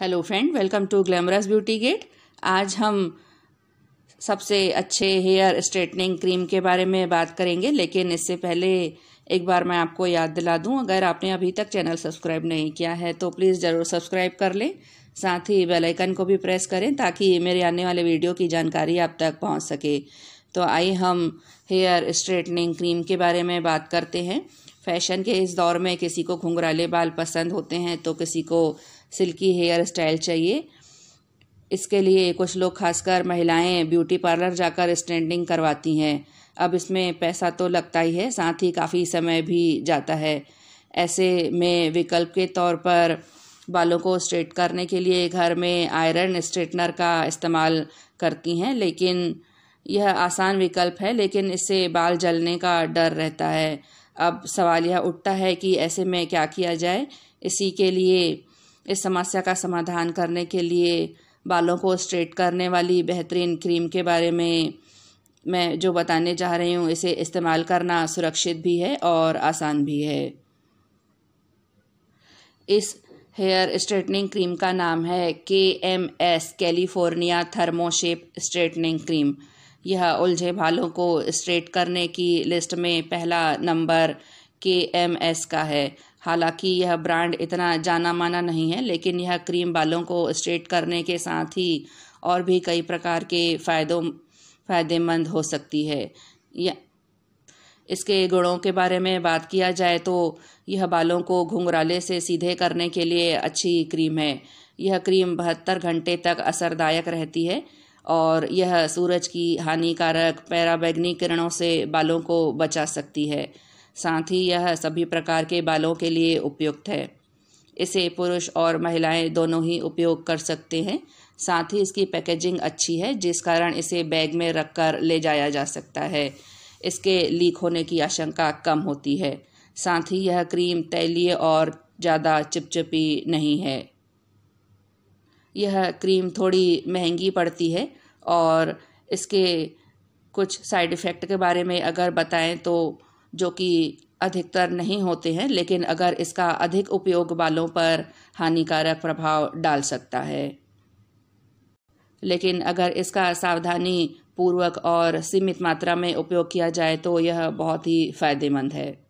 hello friend welcome to glamorous beauty gate आज हम सबसे अच्छे हेयर स्ट्रेटनिंग क्रीम के बारे में बात करेंगे लेकिन इससे पहले एक बार मैं आपको याद दिला दूं अगर आपने अभी तक चैनल सब्सक्राइब नहीं किया है तो प्लीज़ ज़रूर सब्सक्राइब कर लें साथ ही बेल आइकन को भी प्रेस करें ताकि मेरे आने वाले वीडियो की जानकारी आप तक पहुँच सके तो आइए हम हेयर स्ट्रेटनिंग क्रीम के बारे में बात करते हैं फैशन के इस दौर में किसी को घुंघराले बाल पसंद होते हैं तो किसी को सिल्की हेयर स्टाइल चाहिए इसके लिए कुछ लोग खासकर महिलाएं ब्यूटी पार्लर जाकर स्टैंडिंग करवाती हैं अब इसमें पैसा तो लगता ही है साथ ही काफ़ी समय भी जाता है ऐसे में विकल्प के तौर पर बालों को स्ट्रेट करने के लिए घर में आयरन स्ट्रेटनर का इस्तेमाल करती हैं लेकिन यह आसान विकल्प है लेकिन इससे बाल जलने का डर रहता है अब सवाल यह उठता है कि ऐसे में क्या किया जाए इसी के लिए इस समस्या का समाधान करने के लिए बालों को स्ट्रेट करने वाली बेहतरीन क्रीम के बारे में मैं जो बताने जा रही हूँ इसे इस्तेमाल करना सुरक्षित भी है और आसान भी है इस हेयर स्ट्रेटनिंग क्रीम का नाम है K M S California thermoshape straightening cream यह उलझे बालों को स्ट्रेट करने की लिस्ट में पहला नंबर के एम एस का है हालांकि यह ब्रांड इतना जाना माना नहीं है लेकिन यह क्रीम बालों को स्ट्रेट करने के साथ ही और भी कई प्रकार के फ़ायदों फ़ायदेमंद हो सकती है यह इसके गुणों के बारे में बात किया जाए तो यह बालों को घुंघराले से सीधे करने के लिए अच्छी क्रीम है यह क्रीम बहत्तर घंटे तक असरदायक रहती है और यह सूरज की हानिकारक पैराबैगनी किरणों से बालों को बचा सकती है साथ ही यह सभी प्रकार के बालों के लिए उपयुक्त है इसे पुरुष और महिलाएं दोनों ही उपयोग कर सकते हैं साथ ही इसकी पैकेजिंग अच्छी है जिस कारण इसे बैग में रखकर ले जाया जा सकता है इसके लीक होने की आशंका कम होती है साथ ही यह क्रीम तैलीय और ज़्यादा चिपचिपी नहीं है यह क्रीम थोड़ी महंगी पड़ती है और इसके कुछ साइड इफ़ेक्ट के बारे में अगर बताएं तो जो कि अधिकतर नहीं होते हैं लेकिन अगर इसका अधिक उपयोग बालों पर हानिकारक प्रभाव डाल सकता है लेकिन अगर इसका सावधानी पूर्वक और सीमित मात्रा में उपयोग किया जाए तो यह बहुत ही फायदेमंद है